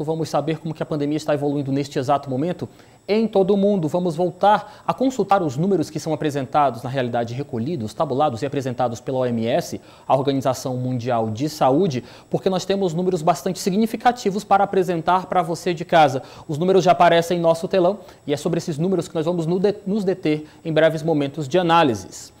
Tipo, vamos saber como que a pandemia está evoluindo neste exato momento? Em todo o mundo, vamos voltar a consultar os números que são apresentados, na realidade recolhidos, tabulados e apresentados pela OMS, a Organização Mundial de Saúde, porque nós temos números bastante significativos para apresentar para você de casa. Os números já aparecem em nosso telão e é sobre esses números que nós vamos nos deter em breves momentos de análises.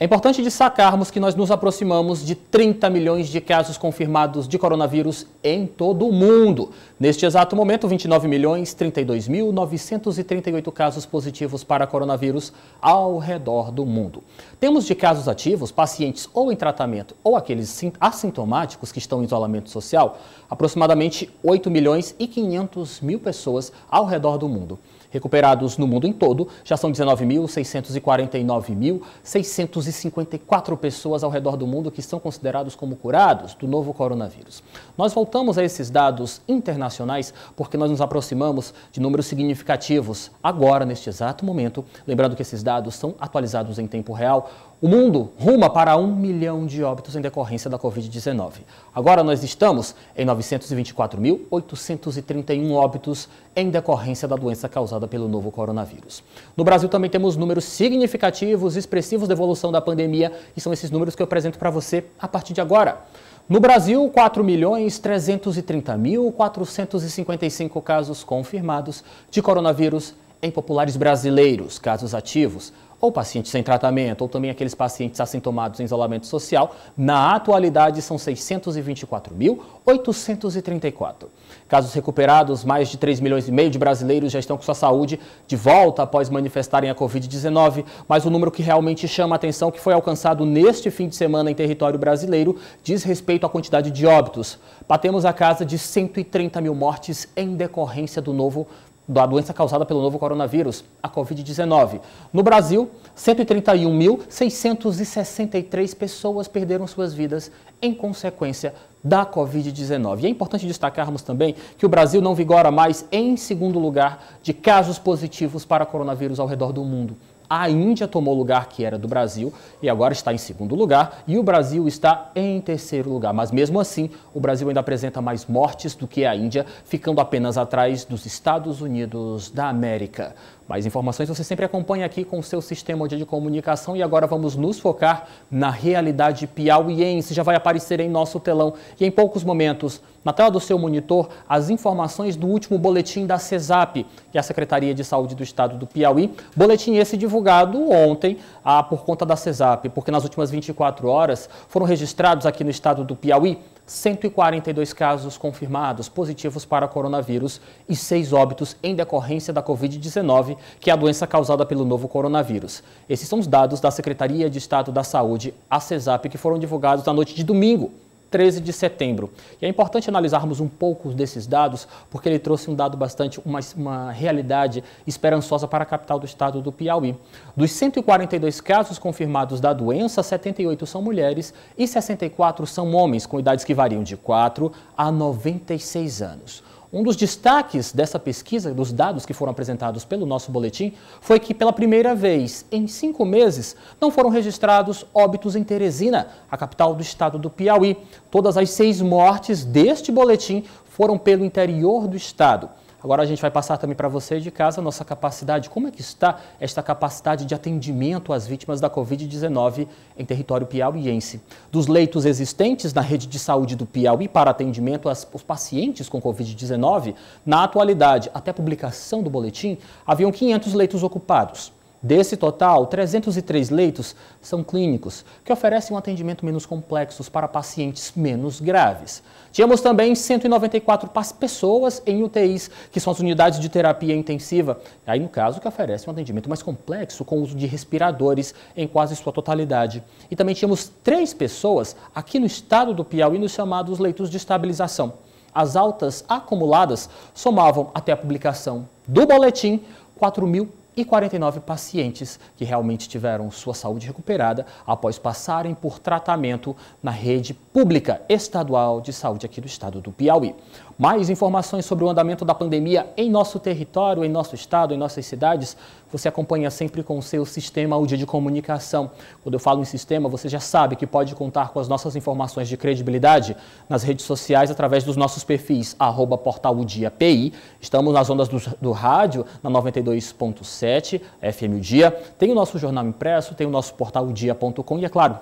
É importante destacarmos que nós nos aproximamos de 30 milhões de casos confirmados de coronavírus em todo o mundo. Neste exato momento, 29 milhões 32 mil 938 casos positivos para coronavírus ao redor do mundo. Temos de casos ativos, pacientes ou em tratamento ou aqueles assintomáticos que estão em isolamento social, aproximadamente 8 milhões e 500 mil pessoas ao redor do mundo recuperados no mundo em todo, já são 19.649.654 pessoas ao redor do mundo que são considerados como curados do novo coronavírus. Nós voltamos a esses dados internacionais porque nós nos aproximamos de números significativos agora, neste exato momento. Lembrando que esses dados são atualizados em tempo real. O mundo ruma para um milhão de óbitos em decorrência da Covid-19. Agora nós estamos em 924.831 óbitos em decorrência da doença causada pelo novo coronavírus. No Brasil também temos números significativos, expressivos da evolução da pandemia, e são esses números que eu apresento para você a partir de agora. No Brasil, 4.330.455 casos confirmados de coronavírus em populares brasileiros, casos ativos ou pacientes sem tratamento, ou também aqueles pacientes assintomados em isolamento social, na atualidade são 624.834. Casos recuperados, mais de 3 milhões e meio de brasileiros já estão com sua saúde de volta após manifestarem a Covid-19, mas o número que realmente chama a atenção que foi alcançado neste fim de semana em território brasileiro diz respeito à quantidade de óbitos. Batemos a casa de 130 mil mortes em decorrência do novo da doença causada pelo novo coronavírus, a Covid-19. No Brasil, 131.663 pessoas perderam suas vidas em consequência da Covid-19. E é importante destacarmos também que o Brasil não vigora mais em segundo lugar de casos positivos para coronavírus ao redor do mundo. A Índia tomou o lugar que era do Brasil e agora está em segundo lugar, e o Brasil está em terceiro lugar. Mas mesmo assim, o Brasil ainda apresenta mais mortes do que a Índia, ficando apenas atrás dos Estados Unidos da América. Mais informações você sempre acompanha aqui com o seu sistema de comunicação e agora vamos nos focar na realidade piauiense. Já vai aparecer em nosso telão e em poucos momentos na tela do seu monitor as informações do último boletim da CESAP, que é a Secretaria de Saúde do Estado do Piauí. Boletim esse divulgado ontem ah, por conta da CESAP, porque nas últimas 24 horas foram registrados aqui no estado do Piauí 142 casos confirmados positivos para coronavírus e 6 óbitos em decorrência da Covid-19, que é a doença causada pelo novo coronavírus. Esses são os dados da Secretaria de Estado da Saúde, a CESAP, que foram divulgados na noite de domingo. 13 de setembro. E é importante analisarmos um pouco desses dados, porque ele trouxe um dado bastante, uma, uma realidade esperançosa para a capital do estado do Piauí. Dos 142 casos confirmados da doença, 78 são mulheres e 64 são homens, com idades que variam de 4 a 96 anos. Um dos destaques dessa pesquisa, dos dados que foram apresentados pelo nosso boletim, foi que pela primeira vez em cinco meses não foram registrados óbitos em Teresina, a capital do estado do Piauí. Todas as seis mortes deste boletim foram pelo interior do estado. Agora a gente vai passar também para você de casa a nossa capacidade, como é que está esta capacidade de atendimento às vítimas da Covid-19 em território piauiense. Dos leitos existentes na rede de saúde do Piauí para atendimento aos pacientes com Covid-19, na atualidade, até a publicação do boletim, haviam 500 leitos ocupados. Desse total, 303 leitos são clínicos, que oferecem um atendimento menos complexo para pacientes menos graves. Tínhamos também 194 pessoas em UTIs, que são as unidades de terapia intensiva, aí no caso que oferece um atendimento mais complexo com o uso de respiradores em quase sua totalidade. E também tínhamos três pessoas aqui no estado do Piauí nos chamados leitos de estabilização. As altas acumuladas somavam até a publicação do boletim 4.000 e 49 pacientes que realmente tiveram sua saúde recuperada após passarem por tratamento na rede pública estadual de saúde aqui do estado do Piauí. Mais informações sobre o andamento da pandemia em nosso território, em nosso estado, em nossas cidades, você acompanha sempre com o seu sistema o dia de comunicação. Quando eu falo em sistema, você já sabe que pode contar com as nossas informações de credibilidade nas redes sociais através dos nossos perfis, arroba portal PI. Estamos nas ondas do, do rádio, na 92.7 FM o Dia. Tem o nosso jornal impresso, tem o nosso portal e, é claro,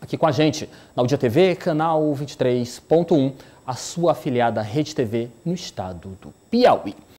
aqui com a gente na Udia TV, canal 23.1, a sua afiliada Rede TV no estado do Piauí.